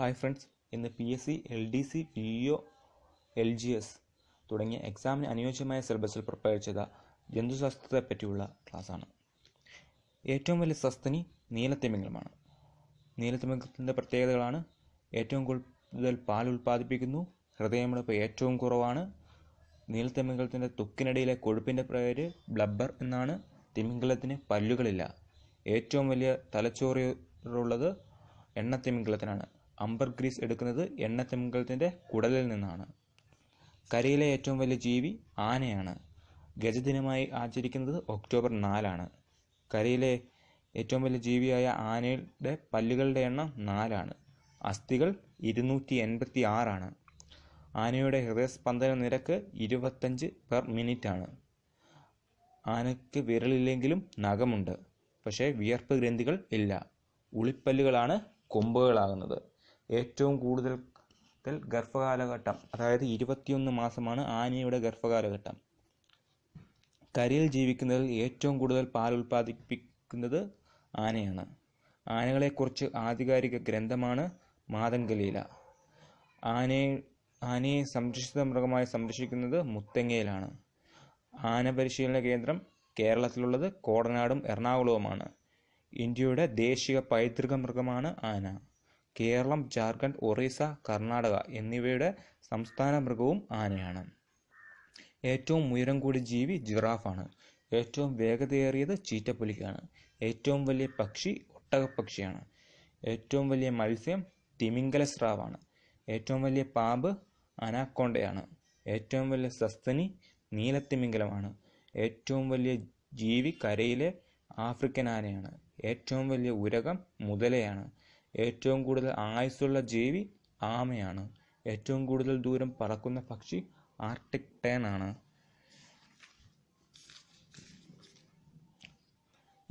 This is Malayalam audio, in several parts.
ഹായ് ഫ്രണ്ട്സ് ഇന്ന് P S C L D C P O L G S തുടങ്ങിയ എക്സാമിന് അനുയോജ്യമായ സിലബസിൽ പ്രിപ്പയർ ചെയ്ത ജന്തുശാസ്ത്രത്തെ പറ്റിയുള്ള ക്ലാസ്സാണ് ഏറ്റവും വലിയ സസ്തനി നീലത്തിമിംഗലമാണ് നീലത്തിമിംഗലത്തിൻ്റെ പ്രത്യേകതകളാണ് ഏറ്റവും കൂടുതൽ പാൽ ഉൽപ്പാദിപ്പിക്കുന്നു ഹൃദയമിടിപ്പ് ഏറ്റവും കുറവാണ് നീലത്തിമിംഗലത്തിൻ്റെ തുക്കിനിടയിലെ കൊഴുപ്പിൻ്റെ പേര് ബ്ലബ്ബർ എന്നാണ് തിമിംഗലത്തിന് പല്ലുകളില്ല ഏറ്റവും വലിയ തലച്ചോറുള്ളത് എണ്ണത്തിമിംഗലത്തിനാണ് അംബർഗ്രീസ് എടുക്കുന്നത് എണ്ണത്തിമിംഗലത്തിൻ്റെ കുടലിൽ നിന്നാണ് കരയിലെ ഏറ്റവും വലിയ ജീവി ആനയാണ് ഗജദിനമായി ആചരിക്കുന്നത് ഒക്ടോബർ നാലാണ് കരയിലെ ഏറ്റവും വലിയ ജീവിയായ ആനയുടെ പല്ലുകളുടെ എണ്ണം നാലാണ് അസ്ഥികൾ ഇരുന്നൂറ്റി എൺപത്തി ആറാണ് ആനയുടെ ഹൃദയസ്പന്ദന നിരക്ക് ഇരുപത്തഞ്ച് പെർ മിനിറ്റാണ് ആനയ്ക്ക് വിരലില്ലെങ്കിലും നഖമുണ്ട് പക്ഷേ വിയർപ്പ് ഗ്രന്ഥികൾ ഇല്ല ഉളിപ്പല്ലുകളാണ് കൊമ്പുകളാകുന്നത് ഏറ്റവും കൂടുതൽ ഗർഭകാലഘട്ടം അതായത് ഇരുപത്തിയൊന്ന് മാസമാണ് ആനയുടെ ഗർഭകാലഘട്ടം കരയിൽ ജീവിക്കുന്നതിൽ ഏറ്റവും കൂടുതൽ പാൽ ഉൽപ്പാദിപ്പിക്കുന്നത് ആനയാണ് ആനകളെക്കുറിച്ച് ആധികാരിക ഗ്രന്ഥമാണ് മാതങ്കലീല ആനയെ ആനയെ സംരക്ഷിത മൃഗമായി സംരക്ഷിക്കുന്നത് മുത്തങ്ങയിലാണ് ആന പരിശീലന കേന്ദ്രം കേരളത്തിലുള്ളത് കോടനാടും എറണാകുളവുമാണ് ഇന്ത്യയുടെ ദേശീയ പൈതൃക മൃഗമാണ് ആന കേരളം ജാർഖണ്ഡ് ഒറീസ കർണാടക എന്നിവയുടെ സംസ്ഥാന മൃഗവും ആനയാണ് ഏറ്റവും ഉയരം കൂടിയ ജീവി ജിറാഫാണ് ഏറ്റവും വേഗതയേറിയത് ചീറ്റപ്പുലിക്കാണ് ഏറ്റവും വലിയ പക്ഷി ഒട്ടകപ്പക്ഷിയാണ് ഏറ്റവും വലിയ മത്സ്യം തിമിംഗല സ്രാവാണ് ഏറ്റവും വലിയ പാമ്പ് അനാക്കോണ്ടയാണ് ഏറ്റവും വലിയ സസ്തനി നീലത്തിമിംഗലമാണ് ഏറ്റവും വലിയ ജീവി കരയിലെ ആഫ്രിക്കൻ ആനയാണ് ഏറ്റവും വലിയ ഉരകം മുതലയാണ് ഏറ്റവും കൂടുതൽ ആയുസ്സുള്ള ജീവി ആമയാണ് ഏറ്റവും കൂടുതൽ ദൂരം പറക്കുന്ന പക്ഷി ആർട്ടിക് ടേൺ ആണ്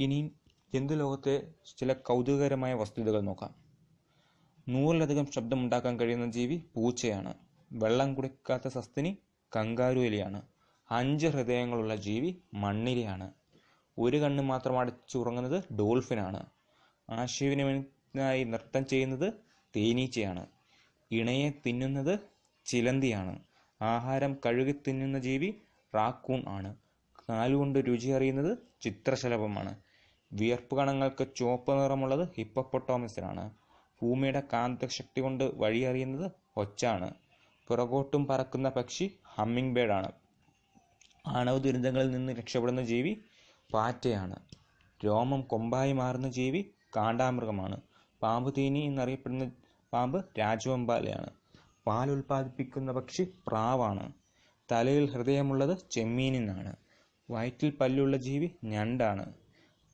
ഇനി ലോകത്തെ ചില കൗതുകകരമായ വസ്തുതകൾ നോക്കാം നൂറിലധികം ശബ്ദമുണ്ടാക്കാൻ കഴിയുന്ന ജീവി പൂച്ചയാണ് വെള്ളം കുടിക്കാത്ത സസ്തിനി കങ്കാരുവലിയാണ് അഞ്ച് ഹൃദയങ്ങളുള്ള ജീവി മണ്ണിരയാണ് ഒരു കണ്ണ് മാത്രം അടച്ചുറങ്ങുന്നത് ഡോൾഫിനാണ് ആശയവിനിമയം ായി നൃത്തം ചെയ്യുന്നത് തേനീച്ചയാണ് ഇണയെ തിന്നുന്നത് ചിലന്തിയാണ് ആഹാരം കഴുകി തിന്നുന്ന ജീവി റാക്കൂൺ ആണ് കാലുകൊണ്ട് രുചി അറിയുന്നത് ചിത്രശലഭമാണ് വിയർപ്പ് കണങ്ങൾക്ക് ചുവപ്പ് നിറമുള്ളത് ഹിപ്പപ്പൊട്ടോമസിനാണ് ഭൂമിയുടെ കാന്തശക്തി കൊണ്ട് വഴിയറിയുന്നത് ഒച്ചാണ് പുറകോട്ടും പറക്കുന്ന പക്ഷി ഹമ്മിങ് ബേഡാണ് ആണവ ദുരന്തങ്ങളിൽ നിന്ന് രക്ഷപ്പെടുന്ന ജീവി പാറ്റയാണ് രോമം കൊമ്പായി മാറുന്ന ജീവി കാണ്ടാമൃഗമാണ് പാമ്പ് തീനി എന്നറിയപ്പെടുന്ന പാമ്പ് രാജവെമ്പാലയാണ് പാൽ ഉൽപ്പാദിപ്പിക്കുന്ന പക്ഷി പ്രാവാണ് തലയിൽ ഹൃദയമുള്ളത് ചെമ്മീനിനാണ് വയറ്റിൽ പല്ലുള്ള ജീവി ഞണ്ടാണ്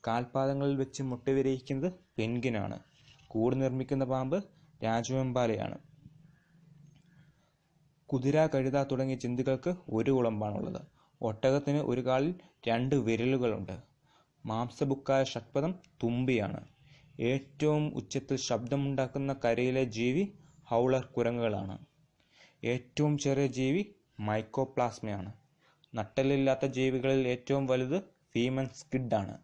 കാൽപാദങ്ങളിൽ വെച്ച് മുട്ട വിരയിക്കുന്നത് പെൻഗിനാണ് കൂട് നിർമ്മിക്കുന്ന പാമ്പ് രാജവെമ്പാലയാണ് കുതിര കഴുത തുടങ്ങിയ ജന്തുക്കൾക്ക് ഒരു കുളമ്പാണുള്ളത് ഒട്ടകത്തിന് ഒരു കാലിൽ രണ്ട് വിരലുകളുണ്ട് മാംസബുക്കായ ഷഡ്പദം തുമ്പിയാണ് ഏറ്റവും ഉച്ചത്തിൽ ശബ്ദമുണ്ടാക്കുന്ന കരയിലെ ജീവി ഹൗളർ കുരങ്ങുകളാണ് ഏറ്റവും ചെറിയ ജീവി മൈക്കോപ്ലാസ്മയാണ് നട്ടലില്ലാത്ത ജീവികളിൽ ഏറ്റവും വലുത് ഫീമൻ സ്കിഡ് ആണ്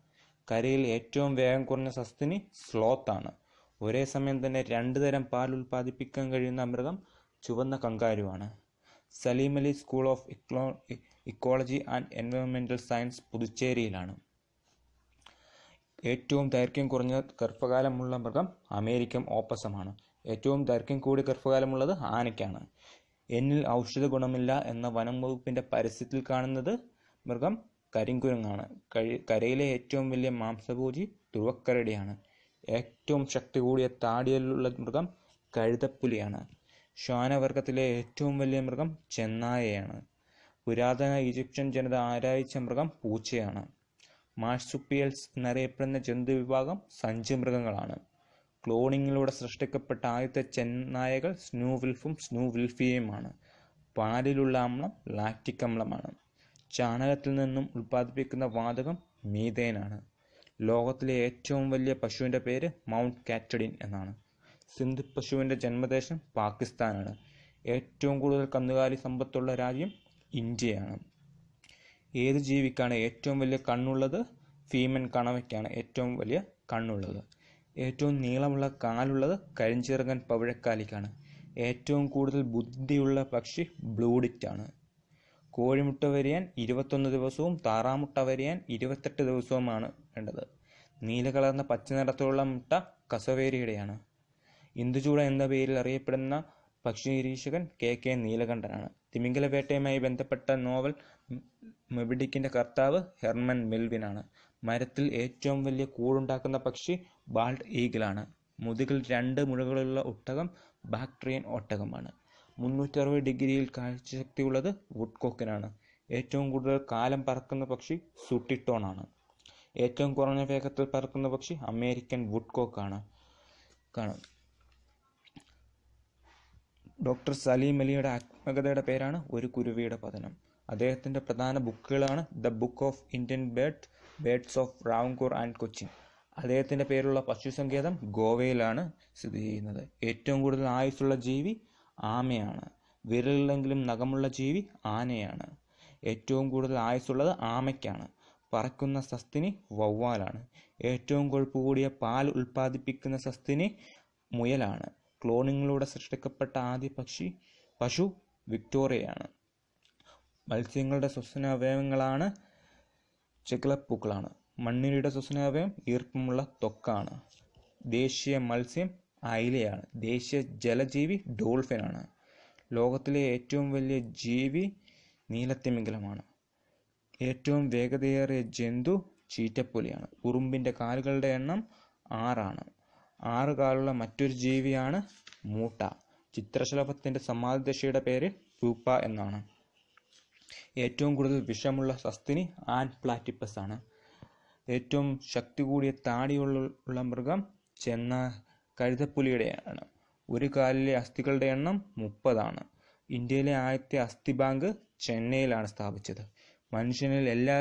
കരയിൽ ഏറ്റവും വേഗം കുറഞ്ഞ സസ്തിനി സ്ലോത്ത് ആണ് ഒരേ സമയം തന്നെ രണ്ടു തരം പാൽ ഉൽപ്പാദിപ്പിക്കാൻ കഴിയുന്ന മൃഗം ചുവന്ന കങ്കാരുവാണ് Salim Ali school of ecology and environmental science പുതുച്ചേരിയിലാണ് ഏറ്റവും ദൈർഘ്യം കുറഞ്ഞ ഗർഭകാലമുള്ള മൃഗം അമേരിക്കൻ ഓപ്പസമാണ് ഏറ്റവും ദൈർഘ്യം കൂടിയ ഗർഭകാലമുള്ളത് ആനയ്ക്കാണ് എന്നിൽ ഔഷധ ഗുണമില്ല എന്ന വനം വകുപ്പിൻ്റെ പരസ്യത്തിൽ കാണുന്നത് മൃഗം കരിങ്കുരങ്ങാണ് കരയിലെ ഏറ്റവും വലിയ മാംസഭോജി ധ്രുവക്കരടിയാണ് ഏറ്റവും ശക്തി കൂടിയ താടിയലുള്ള മൃഗം കഴുതപ്പുലിയാണ് ശ്വാനവർഗത്തിലെ ഏറ്റവും വലിയ മൃഗം ചെന്നായയാണ് പുരാതന ഈജിപ്ഷ്യൻ ജനത ആരായിച്ച മൃഗം പൂച്ചയാണ് മാർസുപ്പിയൽസ് എന്നറിയപ്പെടുന്ന ജന്തുവിഭാഗം സഞ്ചിമൃഗങ്ങളാണ് ക്ലോണിങ്ങിലൂടെ സൃഷ്ടിക്കപ്പെട്ട ആദ്യത്തെ ചെന്നായകൾ സ്നൂവിൽഫും വിൽഫും വിൽഫിയുമാണ് പാലിലുള്ള അമ്ലം ലാക്റ്റിക് അമ്ലമാണ് ചാണകത്തിൽ നിന്നും ഉൽപ്പാദിപ്പിക്കുന്ന വാതകം മീതേനാണ് ലോകത്തിലെ ഏറ്റവും വലിയ പശുവിൻ്റെ പേര് മൗണ്ട് കാറ്റഡിൻ എന്നാണ് സിന്ധു പശുവിൻ്റെ ജന്മദേശം പാകിസ്ഥാനാണ് ഏറ്റവും കൂടുതൽ കന്നുകാലി സമ്പത്തുള്ള രാജ്യം ഇന്ത്യയാണ് ഏത് ജീവിക്കാണ് ഏറ്റവും വലിയ കണ്ണുള്ളത് ഫീമൻ കണവയ്ക്കാണ് ഏറ്റവും വലിയ കണ്ണുള്ളത് ഏറ്റവും നീളമുള്ള കാലുള്ളത് കരിഞ്ചിറങ്ങൻ പവിഴക്കാലിക്കാണ് ഏറ്റവും കൂടുതൽ ബുദ്ധിയുള്ള പക്ഷി ബ്ലൂഡിറ്റാണ് കോഴിമുട്ട വരിയാൻ ഇരുപത്തൊന്ന് ദിവസവും താറാമുട്ട വരിയാൻ ഇരുപത്തെട്ട് ദിവസവുമാണ് വേണ്ടത് നീല പച്ച നിറത്തിലുള്ള മുട്ട കസവേരിയുടെയാണ് ഇന്ദുചൂട എന്ന പേരിൽ അറിയപ്പെടുന്ന പക്ഷി നിരീക്ഷകൻ കെ കെ നീലകണ്ഠനാണ് തിമിംഗലവേട്ടയുമായി ബന്ധപ്പെട്ട നോവൽ മെബിഡിക്കിന്റെ കർത്താവ് ഹെർമൻ മെൽവിൻ ആണ് മരത്തിൽ ഏറ്റവും വലിയ കൂടുണ്ടാക്കുന്ന പക്ഷി ബാൾഡ് ഈഗിളാണ് മുതുകിൽ രണ്ട് മുഴകളുള്ള ഒട്ടകം ബാക്ട്രിയൻ ഒട്ടകമാണ് മുന്നൂറ്ററുപത് ഡിഗ്രിയിൽ കാഴ്ചശക്തിയുള്ളത് വുഡ്കോക്കിനാണ് ഏറ്റവും കൂടുതൽ കാലം പറക്കുന്ന പക്ഷി സുട്ടിട്ടോണാണ് ഏറ്റവും കുറഞ്ഞ വേഗത്തിൽ പറക്കുന്ന പക്ഷി അമേരിക്കൻ വുഡ്കോക്കാണ് കാണും ഡോക്ടർ സലീം അലിയുടെ ആത്മകഥയുടെ പേരാണ് ഒരു കുരുവിയുടെ പതനം അദ്ദേഹത്തിൻ്റെ പ്രധാന ബുക്കുകളാണ് the book of Indian bird birds of Travancore and Cochin അദ്ദേഹത്തിൻ്റെ പേരുള്ള പശുസങ്കേതം ഗോവയിലാണ് സ്ഥിതി ചെയ്യുന്നത് ഏറ്റവും കൂടുതൽ ആയുസ്സുള്ള ജീവി ആമയാണ് വിരലില്ലെങ്കിലും നഖമുള്ള ജീവി ആനയാണ് ഏറ്റവും കൂടുതൽ ആയുസ്സുള്ളത് ആമയ്ക്കാണ് പറക്കുന്ന സസ്തിനി വവ്വാലാണ് ഏറ്റവും കൊഴുപ്പ് കൂടിയ പാൽ ഉൽപ്പാദിപ്പിക്കുന്ന സസ്തിനി മുയലാണ് ക്ലോണിങ്ങിലൂടെ സൃഷ്ടിക്കപ്പെട്ട ആദ്യ പക്ഷി പശു വിക്ടോറിയയാണ് മത്സ്യങ്ങളുടെ ശ്വസനാവയവങ്ങളാണ് ചെകിളപ്പൂക്കളാണ് മണ്ണിരയുടെ അവയവം ഈർപ്പമുള്ള തൊക്കാണ് ദേശീയ മത്സ്യം അയിലയാണ് ദേശീയ ജലജീവി ഡോൾഫിനാണ് ലോകത്തിലെ ഏറ്റവും വലിയ ജീവി നീലത്തിമിംഗലമാണ് ഏറ്റവും വേഗതയേറിയ ജന്തു ചീറ്റപ്പുലിയാണ് ഉറുമ്പിൻ്റെ കാലുകളുടെ എണ്ണം ആറാണ് ആറ് കാലുള്ള മറ്റൊരു ജീവിയാണ് മൂട്ട ചിത്രശലഭത്തിൻ്റെ ദശയുടെ പേര് പൂപ്പ എന്നാണ് ഏറ്റവും കൂടുതൽ വിഷമുള്ള സസ്തിനി ആൻഡ് പ്ലാറ്റിപ്പസ് ആണ് ഏറ്റവും ശക്തി കൂടിയ താടിയുള്ള മൃഗം ചെന്ന കഴുതപ്പുലിയുടെയാണ് ഒരു കാലിലെ അസ്ഥികളുടെ എണ്ണം മുപ്പതാണ് ഇന്ത്യയിലെ ആദ്യത്തെ അസ്ഥി ബാങ്ക് ചെന്നൈയിലാണ് സ്ഥാപിച്ചത് മനുഷ്യനിൽ എല്ലാ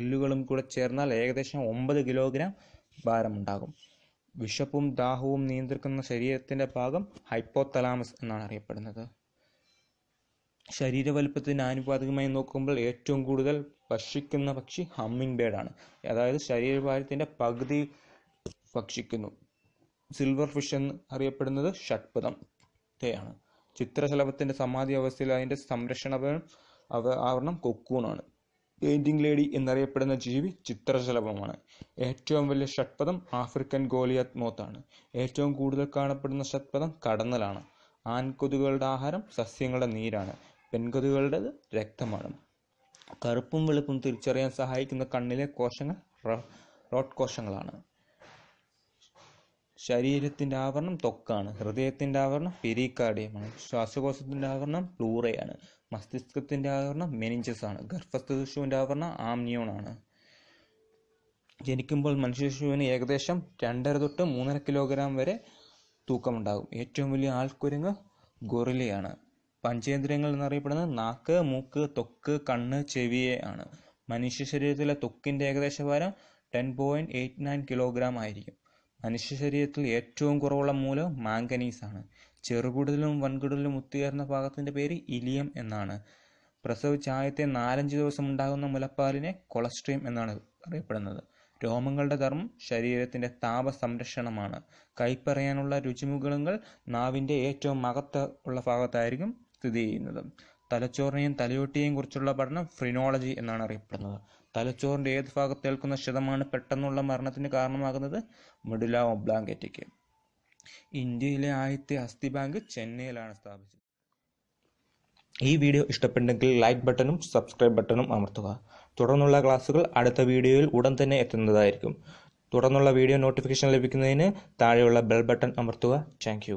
എല്ലുകളും കൂടെ ചേർന്നാൽ ഏകദേശം ഒമ്പത് കിലോഗ്രാം ഭാരമുണ്ടാകും വിശപ്പും ദാഹവും നിയന്ത്രിക്കുന്ന ശരീരത്തിൻ്റെ ഭാഗം ഹൈപ്പോതലാമസ് എന്നാണ് അറിയപ്പെടുന്നത് ശരീര വലുപ്പത്തിന് ആനുപാതികമായി നോക്കുമ്പോൾ ഏറ്റവും കൂടുതൽ ഭക്ഷിക്കുന്ന പക്ഷി ഹമ്മിങ് ബേഡാണ് അതായത് ശരീരഭാരത്തിൻ്റെ പകുതി ഭക്ഷിക്കുന്നു സിൽവർ ഫിഷ് എന്ന് അറിയപ്പെടുന്നത് ഷഡ്പദം ത്തെയാണ് ചിത്രശലഭത്തിൻ്റെ സമാധി അവസ്ഥയിൽ അതിൻ്റെ സംരക്ഷണ ആവരണം കൊക്കൂണാണ് പെയിന്റിംഗ് ലേഡി എന്നറിയപ്പെടുന്ന ജീവി ചിത്രശലഭമാണ് ഏറ്റവും വലിയ ഷഡ്പദം ആഫ്രിക്കൻ ഗോലിയത് മോത്താണ് ഏറ്റവും കൂടുതൽ കാണപ്പെടുന്ന ഷഡ്പദം കടന്നലാണ് ആൺകൊതുകളുടെ ആഹാരം സസ്യങ്ങളുടെ നീരാണ് പെൺകൊതുകളുടേത് രക്തമാണ് കറുപ്പും വെളുപ്പും തിരിച്ചറിയാൻ സഹായിക്കുന്ന കണ്ണിലെ കോശങ്ങൾ റോഡ് കോശങ്ങളാണ് ശരീരത്തിൻ്റെ ആവരണം തൊക്കാണ് ഹൃദയത്തിൻ്റെ ആവരണം പെരിക്കാർഡിയമാണ് ശ്വാസകോശത്തിൻ്റെ ആവരണം പ്ലൂറയാണ് മസ്തിഷ്കത്തിൻ്റെ ആവരണം മെനിഞ്ചസ് ആണ് ഗർഭസ്ഥശുവിൻ്റെ ആവരണം ആംനിയോണാണ് ജനിക്കുമ്പോൾ മനുഷ്യ ശിശുവിന് ഏകദേശം രണ്ടര തൊട്ട് മൂന്നര കിലോഗ്രാം വരെ തൂക്കമുണ്ടാകും ഏറ്റവും വലിയ ആൾക്കുരങ്ങ് ഗൊറിലയാണ് പഞ്ചേന്ദ്രിയങ്ങൾ എന്നറിയപ്പെടുന്നത് നാക്ക് മൂക്ക് തൊക്ക് കണ്ണ് ചെവിയെ ആണ് മനുഷ്യ ശരീരത്തിലെ ത്വക്കിൻ്റെ ഏകദേശ ഭാരം ten point eight nine kilogram ആയിരിക്കും മനുഷ്യ ശരീരത്തിൽ ഏറ്റവും കുറവുള്ള മൂലം മാംഗനീസ് ആണ് ചെറുകുടലിലും വൻകുടലിലും ഒത്തുയർന്ന ഭാഗത്തിന്റെ പേര് ഇലിയം എന്നാണ് പ്രസവചായത്തെ നാലഞ്ച് ദിവസം ഉണ്ടാകുന്ന മുലപ്പാലിനെ കൊളസ്ട്രീം എന്നാണ് അറിയപ്പെടുന്നത് രോമങ്ങളുടെ ധർമ്മം ശരീരത്തിന്റെ താപ സംരക്ഷണമാണ് കൈപ്പറയാനുള്ള രുചിമുഖങ്ങൾ നാവിന്റെ ഏറ്റവും അകത്ത് ഉള്ള ഭാഗത്തായിരിക്കും സ്ഥിതി ചെയ്യുന്നത് തലച്ചോറിനെയും തലയോട്ടിയെയും കുറിച്ചുള്ള പഠനം ഫ്രിനോളജി എന്നാണ് അറിയപ്പെടുന്നത് തലച്ചോറിന്റെ ഏത് ഭാഗത്ത് ഏൽക്കുന്ന ക്ഷതമാണ് പെട്ടെന്നുള്ള മരണത്തിന് കാരണമാകുന്നത് മെഡുല ഒബ്ലാങ്കറ്റയ്ക്ക് ഇന്ത്യയിലെ ആദ്യത്തെ അസ്ഥി ബാങ്ക് ചെന്നൈയിലാണ് സ്ഥാപിച്ചത് ഈ വീഡിയോ ഇഷ്ടപ്പെട്ടെങ്കിൽ ലൈക്ക് ബട്ടണും സബ്സ്ക്രൈബ് ബട്ടണും അമർത്തുക തുടർന്നുള്ള ക്ലാസ്സുകൾ അടുത്ത വീഡിയോയിൽ ഉടൻ തന്നെ എത്തുന്നതായിരിക്കും തുടർന്നുള്ള വീഡിയോ നോട്ടിഫിക്കേഷൻ ലഭിക്കുന്നതിന് താഴെയുള്ള ബെൽ ബട്ടൺ അമർത്തുക താങ്ക്